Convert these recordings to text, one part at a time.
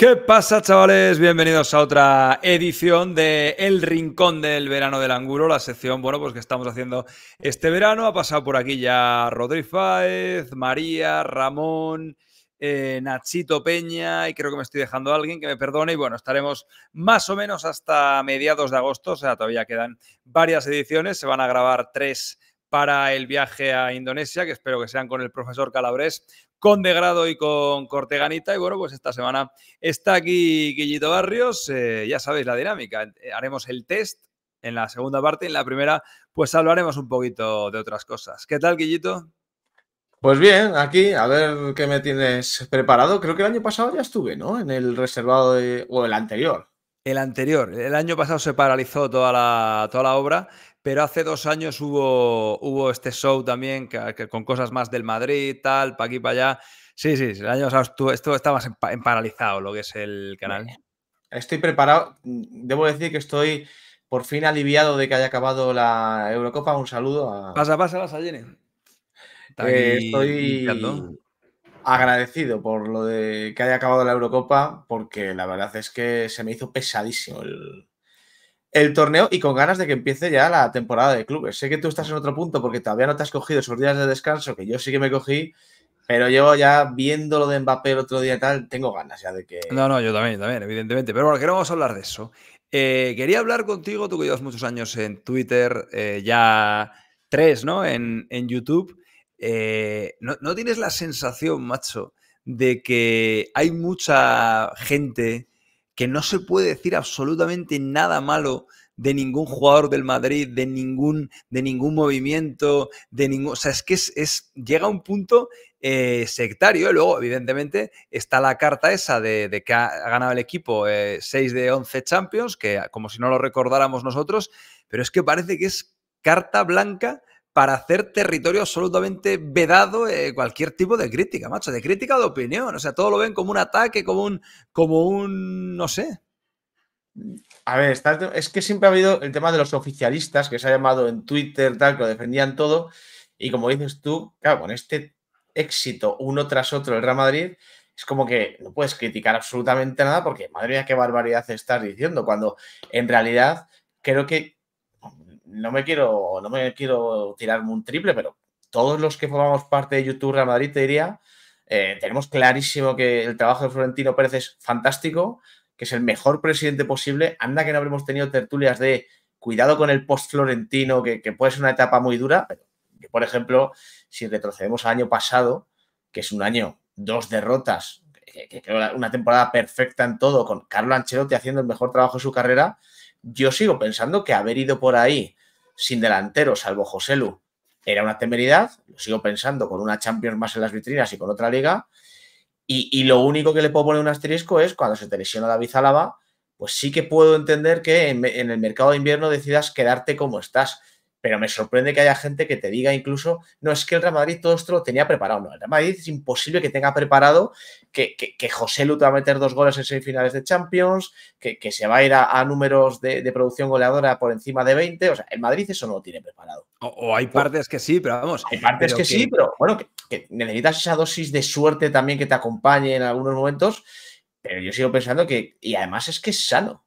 ¿Qué pasa, chavales? Bienvenidos a otra edición de El Rincón del Verano del Anguro, la sección, bueno, pues que estamos haciendo este verano. Ha pasado por aquí ya Rodri Fáez, María, Ramón, eh, Nachito Peña y creo que me estoy dejando a alguien que me perdone y bueno, estaremos más o menos hasta mediados de agosto, o sea, todavía quedan varias ediciones, se van a grabar tres para el viaje a Indonesia, que espero que sean con el profesor Calabrés, con Degrado y con Corteganita. Y bueno, pues esta semana está aquí Quillito Barrios. Eh, ya sabéis la dinámica. Eh, haremos el test en la segunda parte en la primera, pues hablaremos un poquito de otras cosas. ¿Qué tal, Quillito? Pues bien, aquí, a ver qué me tienes preparado. Creo que el año pasado ya estuve, ¿no? En el reservado o el anterior. El anterior. El año pasado se paralizó toda toda la obra pero hace dos años hubo, hubo este show también con cosas más del Madrid, tal, para aquí, para allá. Sí, sí, el año pasado estuvo, estabas paralizado lo que es el canal. Estoy preparado. Mm, debo decir que estoy por fin aliviado de que haya acabado la Eurocopa. Un saludo a. Pasa, pasa, pasa, Jenny. Eh, estoy agradecido por lo de que haya acabado la Eurocopa, porque la verdad es que se me hizo pesadísimo el, el torneo y con ganas de que empiece ya la temporada de clubes. Sé que tú estás en otro punto porque todavía no te has cogido esos días de descanso que yo sí que me cogí, pero yo ya viéndolo de Mbappé el otro día y tal, tengo ganas ya de que... No, no, yo también, también, evidentemente. Pero bueno, que no vamos a hablar de eso. Eh, quería hablar contigo, tú que llevas muchos años en Twitter, eh, ya tres, ¿no? En, YouTube. Eh, ¿no, ¿No tienes la sensación, macho, de que hay mucha gente que no se puede decir absolutamente nada malo de ningún jugador del Madrid, de ningún, de ningún movimiento, de ningún. O sea, es que es, llega a un punto eh, sectario. Y Luego, evidentemente, está la carta esa de, que ha, ganado el equipo 6 eh, de 11 Champions, que como si no lo recordáramos nosotros, pero es que parece que es carta blanca para hacer territorio absolutamente vedado eh, cualquier tipo de crítica, macho, de crítica de opinión. O sea, todo lo ven como un ataque, como un, como un, no sé. A ver, es que siempre ha habido el tema de los oficialistas, que se ha llamado en Twitter, tal, que lo defendían todo. Y como dices tú, claro, con este éxito uno tras otro del Real Madrid, es como que no puedes criticar absolutamente nada porque, madre mía, qué barbaridad estás diciendo, cuando en realidad creo que no me quiero, no me quiero tirarme un triple, pero todos los que formamos parte de YouTube Real Madrid, te diría, eh, tenemos clarísimo que el trabajo de Florentino Pérez es fantástico, que es el mejor presidente posible. Anda que no habremos tenido tertulias de cuidado con el post-Florentino, que, puede ser una etapa muy dura, pero que, por ejemplo, si retrocedemos al año pasado, que es un año, dos derrotas, que, que, una temporada perfecta en todo, con Carlo Ancelotti haciendo el mejor trabajo de su carrera, yo sigo pensando que haber ido por ahí sin delantero, salvo Joselu, era una temeridad. Lo sigo pensando con una Champions más en las vitrinas y con otra liga. Y, lo único que le puedo poner un asterisco es cuando se te lesiona David Zalaba, pues sí que puedo entender que en el mercado de invierno decidas quedarte como estás pero me sorprende que haya gente que te diga incluso, no, es que el Real Madrid todo esto lo tenía preparado. No, el Real Madrid es imposible que tenga preparado que, que, José Luto va a meter dos goles en semifinales de Champions, que, se va a ir a, números de, de, producción goleadora por encima de 20. O sea, el Madrid eso no lo tiene preparado. O, hay partes que sí, pero vamos. Hay partes que, sí, pero bueno, que necesitas esa dosis de suerte también que te acompañe en algunos momentos. Pero yo sigo pensando que, y además es que es sano.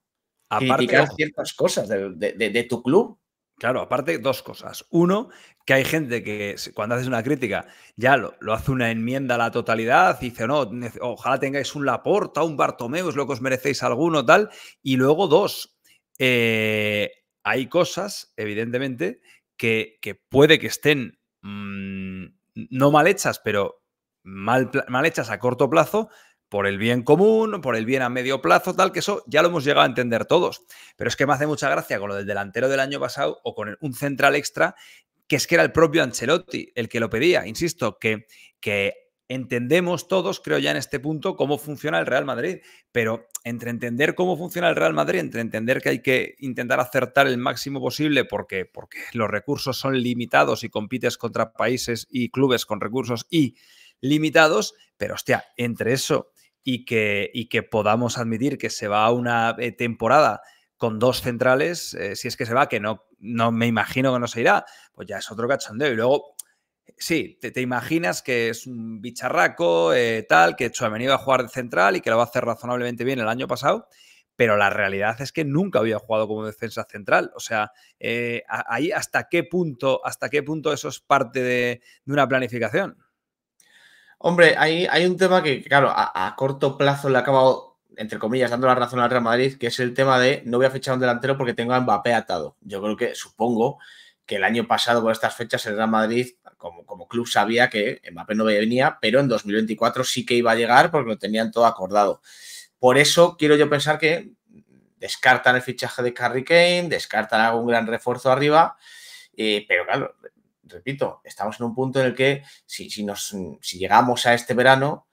criticar ciertas cosas de, de, tu club. Claro, aparte dos cosas. Uno, que hay gente que cuando haces una crítica ya lo, hace una enmienda a la totalidad y dice, no, ojalá tengáis un Laporta, un Bartomeu, es lo que os merecéis alguno, tal. Y luego dos, eh, hay cosas, evidentemente, que, puede que estén mm, no mal hechas, pero mal, mal hechas a corto plazo, por el bien común, por el bien a medio plazo, tal, que eso ya lo hemos llegado a entender todos. Pero es que me hace mucha gracia con lo del delantero del año pasado o con un central extra, que es que era el propio Ancelotti el que lo pedía. Insisto, que, que entendemos todos, creo ya en este punto, cómo funciona el Real Madrid. Pero entre entender cómo funciona el Real Madrid, entre entender que hay que intentar acertar el máximo posible porque, porque los recursos son limitados y compites contra países y clubes con recursos y limitados, pero hostia, entre eso y que, que podamos admitir que se va a una eh, temporada con dos centrales, eh, si es que se va, que no, no me imagino que no se irá, pues ya es otro cachondeo. Y luego, sí, te, imaginas que es un bicharraco, eh, tal, que ha venido a jugar de central y que lo va a hacer razonablemente bien el año pasado, pero la realidad es que nunca había jugado como defensa central. O sea, ahí hasta qué punto, hasta qué punto eso es parte de una planificación. Hombre, hay, un tema que, claro, a, corto plazo le ha acabado, entre comillas, dando la razón al Real Madrid, que es el tema de no voy a fichar un delantero porque tengo a Mbappé atado. Yo creo que, supongo, que el año pasado por estas fechas el Real Madrid como, club sabía que Mbappé no venía, pero en 2024 sí que iba a llegar porque lo tenían todo acordado. Por eso quiero yo pensar que descartan el fichaje de Carrie Kane, descartan algún gran refuerzo arriba, eh, pero claro, repito, estamos en un punto en el que si, si, nos, llegamos a este verano,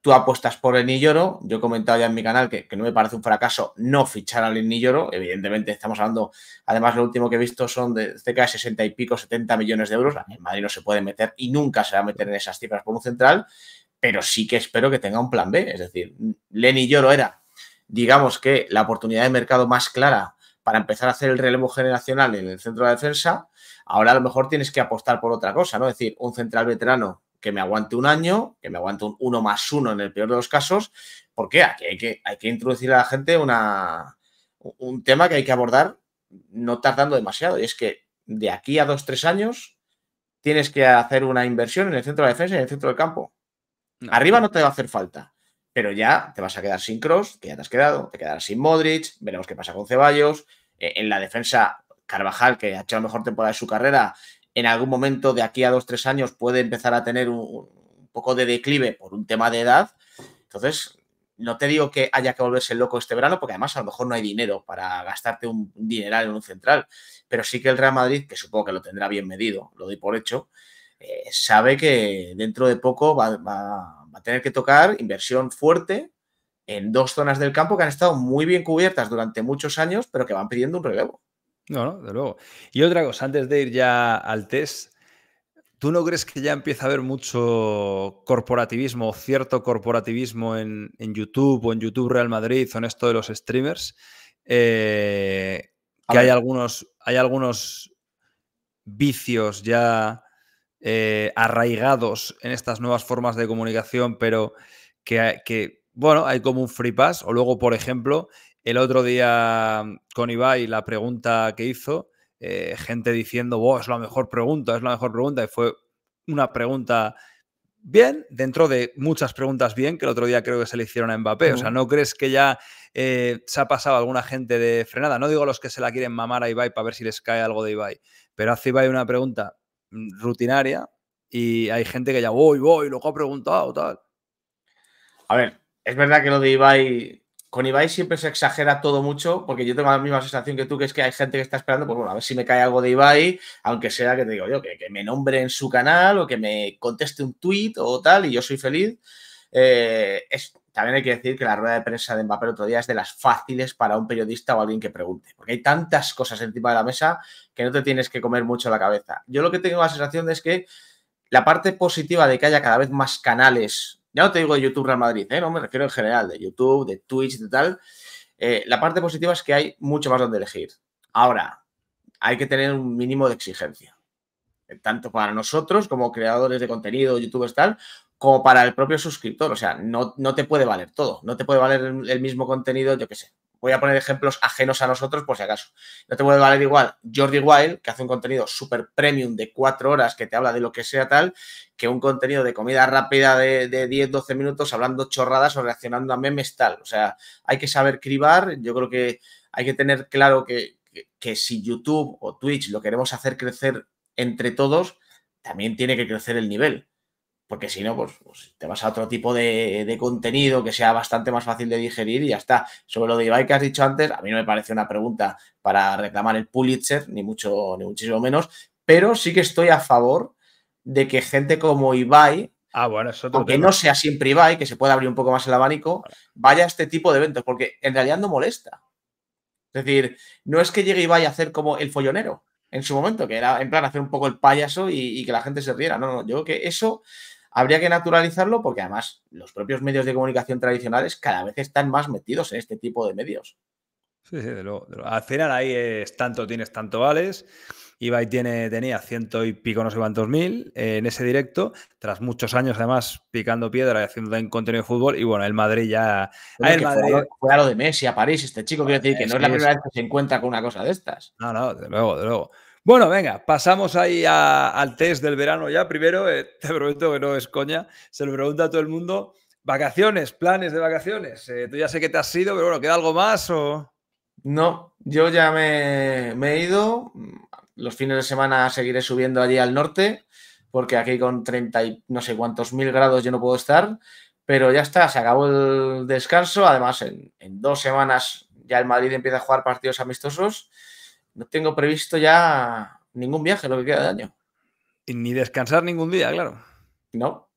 tú apuestas por el lloro. Yo he comentado ya en mi canal que, no me parece un fracaso no fichar al Lloro. Evidentemente, estamos hablando, además, lo último que he visto son de cerca de 60 y pico, 70 millones de euros. En Madrid no se puede meter y nunca se va a meter en esas cifras como un central, pero sí que espero que tenga un plan B. Es decir, Lenny Lloro era, digamos que, la oportunidad de mercado más clara para empezar a hacer el relevo generacional en el centro de defensa, ahora a lo mejor tienes que apostar por otra cosa, ¿no? Es decir, un central veterano que me aguante un año, que me aguante un uno más uno en el peor de los casos, porque aquí hay que, introducir a la gente una, un tema que hay que abordar no tardando demasiado, y es que de aquí a dos, tres años tienes que hacer una inversión en el centro de defensa y en el centro del campo. Arriba no te va a hacer falta, pero ya te vas a quedar sin Cross, que ya te has quedado, te quedarás sin Modric, veremos qué pasa con Ceballos. Eh, en la defensa, Carvajal, que ha hecho la mejor temporada de su carrera, en algún momento de aquí a dos, tres años puede empezar a tener un, poco de declive por un tema de edad. Entonces, no te digo que haya que volverse loco este verano, porque además a lo mejor no hay dinero para gastarte un dineral en un central, pero sí que el Real Madrid, que supongo que lo tendrá bien medido, lo doy por hecho, eh, sabe que dentro de poco va, a va a tener que tocar inversión fuerte en dos zonas del campo que han estado muy bien cubiertas durante muchos años, pero que van pidiendo un relevo. No, no, de luego. Y otra cosa, antes de ir ya al test, ¿Tú no crees que ya empieza a haber mucho corporativismo, cierto corporativismo en, YouTube o en YouTube Real Madrid o en esto de los streamers? Eh, que hay algunos, hay algunos vicios ya eh, arraigados en estas nuevas formas de comunicación, pero que, bueno, hay como un free pass. O luego, por ejemplo, el otro día mm, con Ibai, la pregunta que hizo, eh, gente diciendo, es la mejor pregunta, es la mejor pregunta, y fue una pregunta bien, dentro de muchas preguntas bien, que el otro día creo que se le hicieron a Mbappé. O sea, ¿no crees que ya eh, se ha pasado alguna gente de frenada? No digo los que se la quieren mamar a Ibai para ver si les cae algo de Ibai, pero hace Ibai una pregunta rutinaria y hay gente que ya voy, voy, luego ha preguntado, tal. A ver, es verdad que lo de Ibai, con Ibai siempre se exagera todo mucho, porque yo tengo la misma sensación que tú, que es que hay gente que está esperando, pues bueno, a ver si me cae algo de Ibai, aunque sea que te digo yo, que, me nombre en su canal o que me conteste un tweet o tal, y yo soy feliz. Eh, es, también hay que decir que la rueda de prensa de Mbappé el otro día es de las fáciles para un periodista o alguien que pregunte, porque hay tantas cosas encima de la mesa que no te tienes que comer mucho la cabeza. Yo lo que tengo la sensación es que la parte positiva de que haya cada vez más canales, ya no te digo de YouTube Real Madrid, ¿eh? no me refiero en general, de YouTube, de Twitch, de tal, eh, la parte positiva es que hay mucho más donde elegir. Ahora, hay que tener un mínimo de exigencia, tanto para nosotros como creadores de contenido, youtubers, tal, como para el propio suscriptor. O sea, no, no te puede valer todo, no te puede valer el, mismo contenido, yo qué sé. Voy a poner ejemplos ajenos a nosotros por si acaso. No te puede valer igual Jordi Wild, que hace un contenido super premium de cuatro horas que te habla de lo que sea tal, que un contenido de comida rápida de, diez 10-12 minutos hablando chorradas o reaccionando a memes tal. O sea, hay que saber cribar. Yo creo que hay que tener claro que, que si YouTube o Twitch lo queremos hacer crecer entre todos, también tiene que crecer el nivel porque si no, pues, pues te vas a otro tipo de, contenido que sea bastante más fácil de digerir y ya está. Sobre lo de Ibai que has dicho antes, a mí no me parece una pregunta para reclamar el Pulitzer, ni mucho, ni muchísimo menos, pero sí que estoy a favor de que gente como Ibai, ah, aunque no sea siempre Ibai, que se pueda abrir un poco más el abanico, vaya a este tipo de eventos, porque en realidad no molesta. Es decir, no es que llegue Ibai a hacer como el follonero en su momento, que era en plan hacer un poco el payaso y, y que la gente se riera. No, no, yo creo que eso habría que naturalizarlo porque además los propios medios de comunicación tradicionales cada vez están más metidos en este tipo de medios. Sí, sí, de luego. Al final ahí es tanto tienes, tanto vales. Ibai tiene, tenía ciento y pico, no sé cuántos mil eh, en ese directo, tras muchos años además picando piedra y haciendo contenido de fútbol. Y bueno, el Madrid ya. a lo, de Messi, a París, este chico, quiere decir que no es la primera vez que se encuentra con una cosa de estas. No, no, de luego, de luego. Bueno, venga, pasamos ahí al test del verano ya. Primero, eh, te prometo que no es coña, se lo pregunta a todo el mundo. Vacaciones, planes de vacaciones. Eh, tú ya sé que te has ido, pero bueno, ¿queda algo más o...? No, yo ya me, he ido. Los fines de semana seguiré subiendo allí al norte, porque aquí con 30 y no sé cuántos mil grados yo no puedo estar. Pero ya está, se acabó el descanso. Además, en dos semanas ya el Madrid empieza a jugar partidos amistosos no tengo previsto ya ningún viaje lo que queda de año. ni descansar ningún día, claro. No.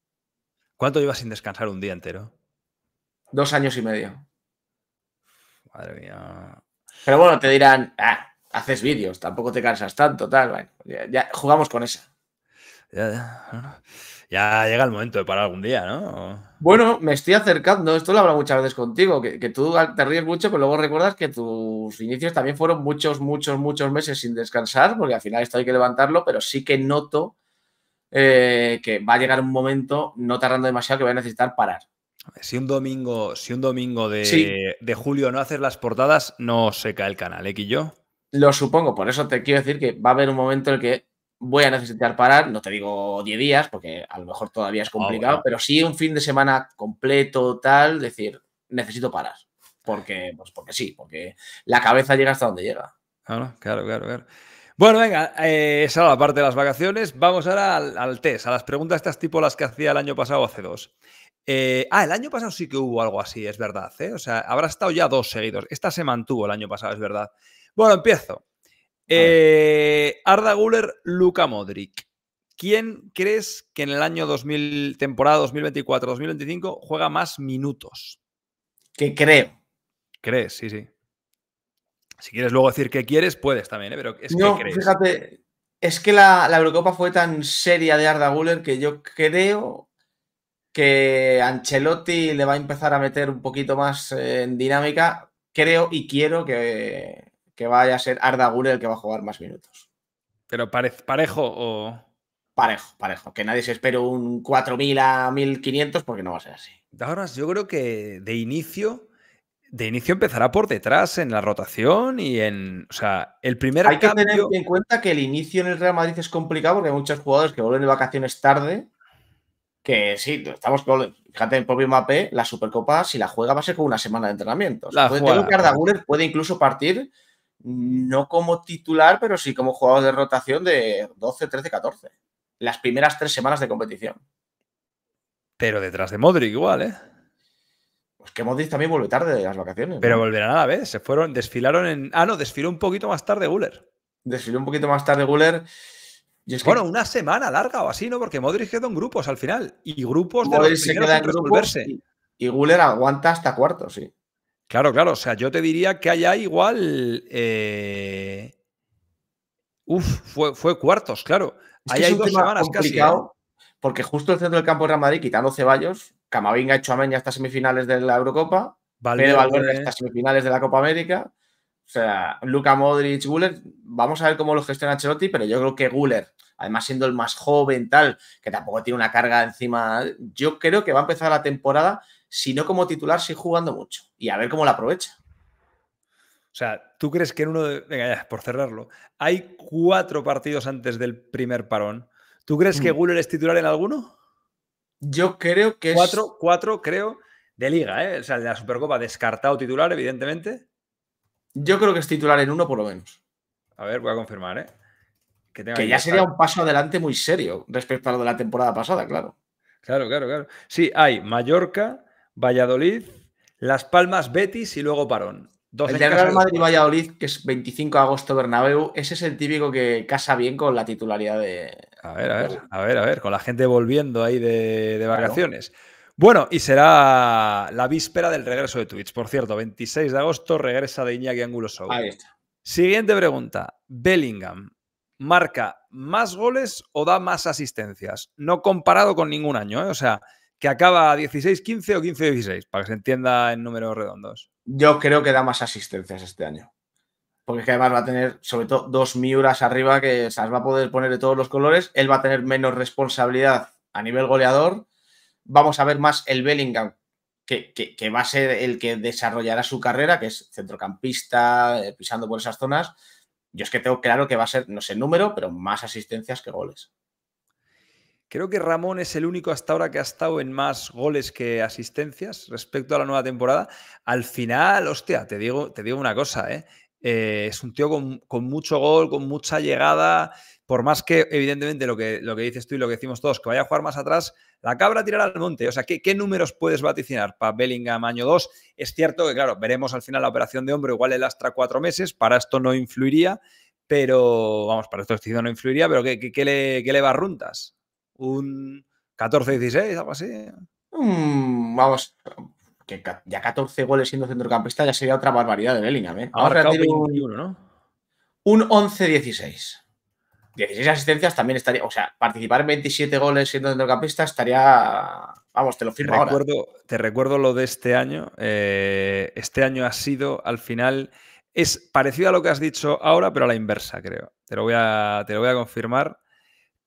¿Cuánto llevas sin descansar un día entero? Dos años y medio. Madre mía. Pero bueno, te dirán, ah, haces vídeos, tampoco te cansas tanto, tal. Bueno, ya jugamos con esa. Ya, llega el momento de parar algún día, ¿no? Bueno, me estoy acercando, esto lo hablo muchas veces contigo, que, tú te ríes mucho, pero luego recuerdas que tus inicios también fueron muchos, muchos, muchos meses sin descansar, porque al final esto hay que levantarlo, pero sí que noto eh, que va a llegar un momento, no tardando demasiado, que voy a necesitar parar. Si un domingo, si un domingo de, julio no haces las portadas, no se cae el canal, ¿eh, yo Lo supongo, por eso te quiero decir que va a haber un momento en el que voy a necesitar parar, no te digo 10 días, porque a lo mejor todavía es ah, complicado, pero sí un fin de semana completo, tal, decir, necesito parar. Porque, pues porque sí, porque la cabeza llega hasta donde llega. Ah, claro, claro, claro. Bueno, venga, eh, esa era la parte de las vacaciones. Vamos ahora al, test, a las preguntas estas tipo las que hacía el año pasado hace dos. Eh, ah, el año pasado sí que hubo algo así, es verdad. ¿eh? O sea, habrá estado ya dos seguidos. Esta se mantuvo el año pasado, es verdad. Bueno, empiezo. Eh, Arda Guller, Luca Modric. ¿Quién crees que en el año 2000, temporada 2024-2025, juega más minutos? Que creo. ¿Crees? Sí, sí. Si quieres luego decir que quieres, puedes también, ¿eh? pero es que Fíjate, es que la, la, Eurocopa fue tan seria de Arda Guller que yo creo que Ancelotti le va a empezar a meter un poquito más eh, en dinámica. Creo y quiero que que vaya a ser Arda Guller el que va a jugar más minutos. ¿Pero parejo o...? Parejo, parejo. Que nadie se espere un 4.000 a 1.500 porque no va a ser así. Ahora, yo creo que de inicio... De inicio empezará por detrás en la rotación y en. O sea, el primer. Hay que tener en cuenta que el inicio en el Real Madrid es complicado porque hay muchos jugadores que vuelven de vacaciones tarde que sí, estamos con, en el propio MAPE, la Supercopa, si la juega va a ser con una semana de entrenamiento. puede, que Arda Güler puede incluso partir no como titular, pero sí como jugador de rotación de 12, 13, 14. Las primeras tres semanas de competición. Pero detrás de Modric igual, ¿eh? Pues que Modric también vuelve tarde de las vacaciones. Pero volverá volverán a la vez. Se fueron, desfilaron en. Ah, no, desfiló un poquito más tarde Guller. Desfiló un poquito más tarde Guller. Y es bueno, una semana larga o así, ¿no? Porque Modric quedó en grupos al final. Y grupos de los se queda en, y, Guller aguanta hasta cuarto sí. Claro, claro. O sea, yo te diría que allá igual. Eh, uf, fue, cuartos, claro. hay dos semanas ¿eh? complicado Porque justo el centro del campo de Real Madrid, quitando Ceballos, Camavinga ha hecho Meña hasta semifinales de la Eurocopa, Vale. Pedro Valverde semifinales de la Copa América. O sea, Luca Modric, Guller, vamos a ver cómo lo gestiona Ancelotti, pero yo creo que Guller, además siendo el más joven, tal, que tampoco tiene una carga encima, yo creo que va a empezar la temporada sino como titular sí jugando mucho. Y a ver cómo la aprovecha. O sea, ¿tú crees que en uno de. Venga, ya, por cerrarlo. Hay cuatro partidos antes del primer parón. ¿Tú crees que hmm. Guller es titular en alguno? Yo creo que cuatro, es. Cuatro, creo, de liga, ¿eh? O sea, de la Supercopa, descartado titular, evidentemente. Yo creo que es titular en uno, por lo menos. A ver, voy a confirmar, ¿eh? Que, que ya sería un paso adelante muy serio respecto a lo de la temporada pasada, claro. Claro, claro, claro. Sí, hay Mallorca, Valladolid, Las Palmas, Betis y luego Parón. el Real Madrid Valladolid, que es 25 de agosto Bernabéu, ese es el típico que casa bien con la titularidad de. A ver, a ver, a ver, a ver, con la gente volviendo ahí de, vacaciones. Bueno, y será la víspera del regreso de Twitch. Por cierto, 26 de agosto regresa de Iñaki Angulo Show. Ahí Siguiente pregunta. Bellingham, ¿marca más goles o da más asistencias? No comparado con ningún año, ¿eh? O sea, acaba 16-15 o 15-16, para que se entienda en números redondos. Yo creo que da más asistencias este año. Porque además va a tener, sobre todo, dos Miuras arriba que se las va a poder poner de todos los colores. Él va a tener menos responsabilidad a nivel goleador. Vamos a ver más el Bellingham, que, que, que va a ser el que desarrollará su carrera, que es centrocampista, eh, pisando por esas zonas. Yo es que tengo claro que va a ser, no sé número, pero más asistencias que goles. Creo que Ramón es el único hasta ahora que ha estado en más goles que asistencias respecto a la nueva temporada. Al final, hostia, te digo, te digo una cosa, ¿eh? eh es un tío con, mucho gol, con mucha llegada. Por más que, evidentemente, lo que, lo que dices tú y lo que decimos todos, que vaya a jugar más atrás, la cabra tirará al monte. O sea, ¿qué, qué números puedes vaticinar para Bellingham año 2? Es cierto que, claro, veremos al final la operación de hombro, igual el Astra cuatro meses, para esto no influiría, pero, vamos, para esto no influiría, pero ¿qué, qué, le, va a Runtas? un 14-16, algo así. Mm, vamos, que ya 14 goles siendo centrocampista ya sería otra barbaridad de Bellingham. ¿eh? Ahora un, ¿no? un 11-16. 16 asistencias también estaría, o sea, participar en 27 goles siendo centrocampista estaría, vamos, te lo firmo te Recuerdo, te recuerdo lo de este año. Eh, este año ha sido, al final, es parecido a lo que has dicho ahora, pero a la inversa, creo. Te lo voy a, te lo voy a confirmar.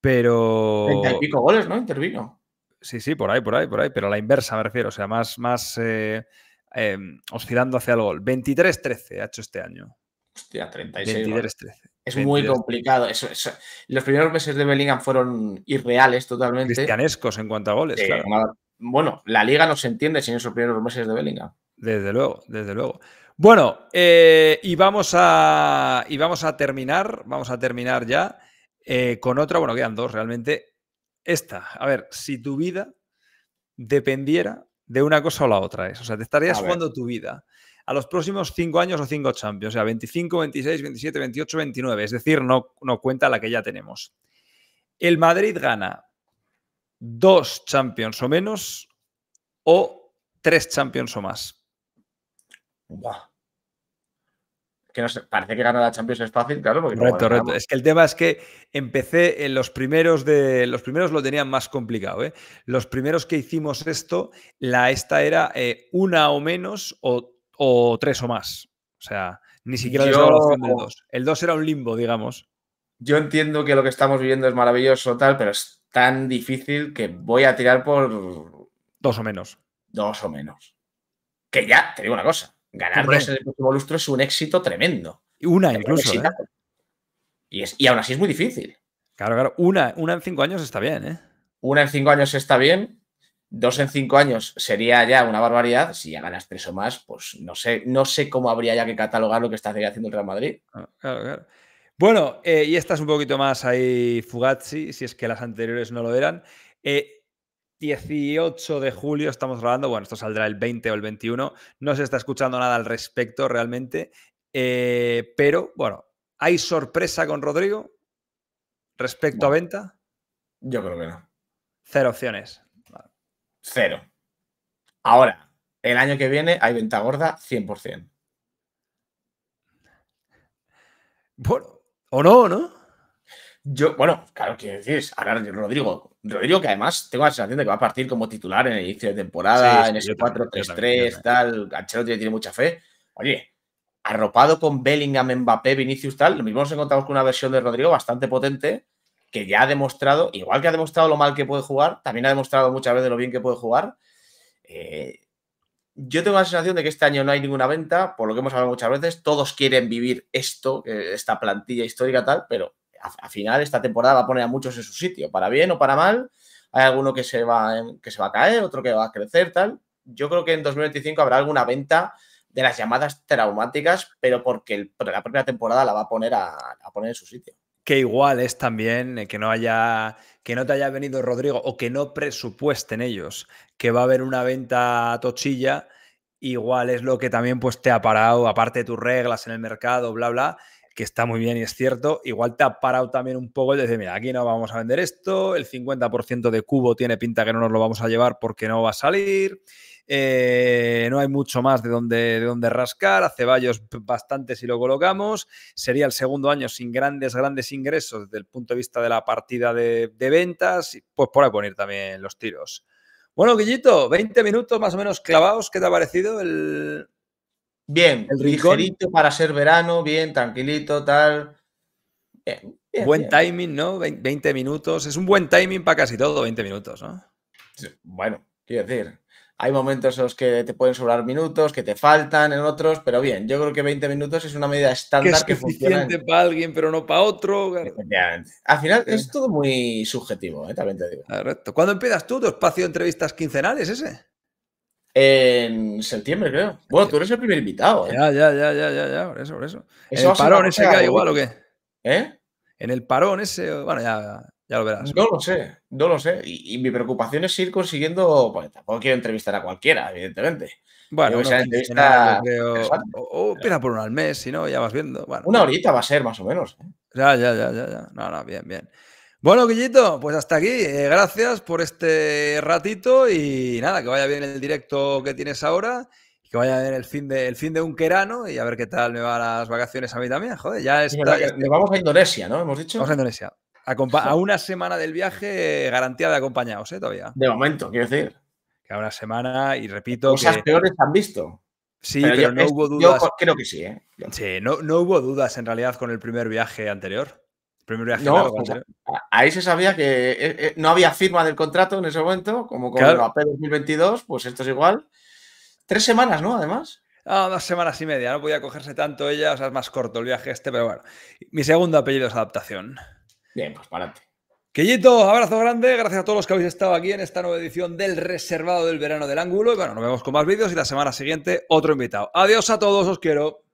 Pero. 30 y pico goles, ¿no? Intervino. Sí, sí, por ahí, por ahí, por ahí. Pero a la inversa me refiero, o sea, más, más eh, em, oscilando hacia el gol. 23-13 ha hecho este año. Hostia, 36. 23, 13. Es muy complicado. Eso, Los primeros meses de Bellingham fueron irreales totalmente. Cristianescos en cuanto a goles. claro. bueno, la liga no se entiende sin esos primeros meses de Bellingham. Desde luego, desde luego. Bueno, eh, y, vamos a, y vamos a terminar, vamos a terminar ya. Eh, con otra, bueno, quedan dos realmente. Esta, a ver, si tu vida dependiera de una cosa o la otra, ¿eh? o sea, te estarías jugando tu vida a los próximos cinco años o cinco champions, o sea, 25, 26, 27, 28, 29, es decir, no, no cuenta la que ya tenemos. El Madrid gana dos champions o menos o tres champions o más. Buah que parece que ganar la Champions es fácil, claro. Es que el tema es que empecé en los primeros de. Los primeros lo tenían más complicado, ¿eh? Los primeros que hicimos esto, la esta era eh, una o menos o, tres o más. O sea, ni siquiera Yo... la El dos era un limbo, digamos. Yo entiendo que lo que estamos viviendo es maravilloso, tal, pero es tan difícil que voy a tirar por. Dos o menos. Dos o menos. Que ya, te digo una cosa Ganar dos en el próximo lustro es un éxito tremendo. Una incluso. ¿eh? y, es, y aún así es muy difícil. Claro, claro. Una, una en cinco años está bien, ¿eh? Una en cinco años está bien. Dos en cinco años sería ya una barbaridad. Si ya ganas tres o más, pues no sé, no sé cómo habría ya que catalogar lo que está haciendo el Real Madrid. Ah, claro, claro. Bueno, eh, y estás un poquito más ahí fugazzi, si es que las anteriores no lo eran. Eh, 18 de julio estamos hablando bueno, esto saldrá el 20 o el 21, no se está escuchando nada al respecto realmente, eh, pero bueno, ¿hay sorpresa con Rodrigo respecto a venta? Yo creo que no. Cero opciones. Cero. Ahora, el año que viene hay venta gorda 100%. Bueno, o no, ¿no? Yo, bueno, claro, quiero decir, Ahora Rodrigo, Rodrigo que además tengo la sensación de que va a partir como titular en el inicio de temporada, en ese 4-3-3, tal, Ancelotti tiene mucha fe. Oye, arropado con Bellingham, Mbappé, Vinicius, tal, lo mismo nos encontramos con una versión de Rodrigo bastante potente, que ya ha demostrado, igual que ha demostrado lo mal que puede jugar, también ha demostrado muchas veces lo bien que puede jugar. Eh, yo tengo la sensación de que este año no hay ninguna venta, por lo que hemos hablado muchas veces, todos quieren vivir esto, eh, esta plantilla histórica tal, pero al final esta temporada va a poner a muchos en su sitio, para bien o para mal. Hay alguno que se va, que se va a caer, otro que va a crecer, tal. Yo creo que en 2025 habrá alguna venta de las llamadas traumáticas, pero porque la propia temporada la va a poner, a, poner en su sitio que igual es también eh, que no haya que no te haya venido Rodrigo o que no presupuesten ellos que va a haber una venta tochilla igual es lo que también pues te ha parado aparte de tus reglas en el mercado bla bla que está muy bien y es cierto, igual te ha parado también un poco el decir, mira, aquí no vamos a vender esto, el 50% de cubo tiene pinta que no nos lo vamos a llevar porque no va a salir, eh, no hay mucho más de donde, rascar, a Ceballos bastante si lo colocamos, sería el segundo año sin grandes, grandes ingresos desde el punto de vista de la partida de, ventas, pues por ahí poner también los tiros. Bueno, Guillito, 20 minutos más o menos clavados, ¿qué te ha parecido el, Bien, el ligerito para ser verano, bien, tranquilito, tal. buen timing, ¿no? 20 minutos. Es un buen timing para casi todo, 20 minutos, ¿no? Bueno, quiero decir, hay momentos en los que te pueden sobrar minutos, que te faltan en otros, pero bien, yo creo que 20 minutos es una medida estándar que, funciona. para alguien, pero no para otro. Al final es todo muy subjetivo, ¿eh? también te digo. Correcto. ¿Cuándo empiezas tú tu espacio de entrevistas quincenales ese? En septiembre, creo. Bueno, tú eres el primer invitado. ¿eh? Ya, ya, ya, ya, ya, ya, por eso, por eso. ¿En el parón ese que hay igual o qué? ¿Eh? En el parón ese, bueno, ya, ya lo verás. No lo sé, no lo sé. Y, mi preocupación es ir consiguiendo, Pues tampoco quiero entrevistar a cualquiera, evidentemente. Bueno, entrevista, o, espera por uno al mes, si no, ya vas viendo. Bueno, una horita va a ser, más o menos. ¿eh? Ya, ya, ya, ya, ya. No, no, bien, bien. Bueno, Guillito, pues hasta aquí. Eh, gracias por este ratito y nada, que vaya bien el directo que tienes ahora que vaya bien el fin de, el fin de un querano y a ver qué tal me van las vacaciones a mí también. Joder, ya es. vamos a Indonesia, ¿no? Hemos dicho. Vamos a Indonesia. a una semana del viaje, garantía de acompañados, ¿eh? Todavía. De momento, quiero decir. Que a una semana y repito. Cosas que... peores han visto. Sí, pero, no hubo dudas. Yo creo que sí, ¿eh? Sí, no hubo dudas en realidad con el primer viaje anterior. Primer viaje no, ahí se sabía que eh, eh, no había firma del contrato en ese momento, como con el AP 2022, pues esto es igual. Tres semanas, ¿no? Además. Ah, dos semanas y media, no podía cogerse tanto ella, o sea, es más corto el viaje este, pero bueno. Mi segundo apellido es adaptación. Bien, pues para adelante. Quillito, abrazo grande, gracias a todos los que habéis estado aquí en esta nueva edición del Reservado del Verano del Ángulo. Y bueno, nos vemos con más vídeos y la semana siguiente otro invitado. Adiós a todos, os quiero.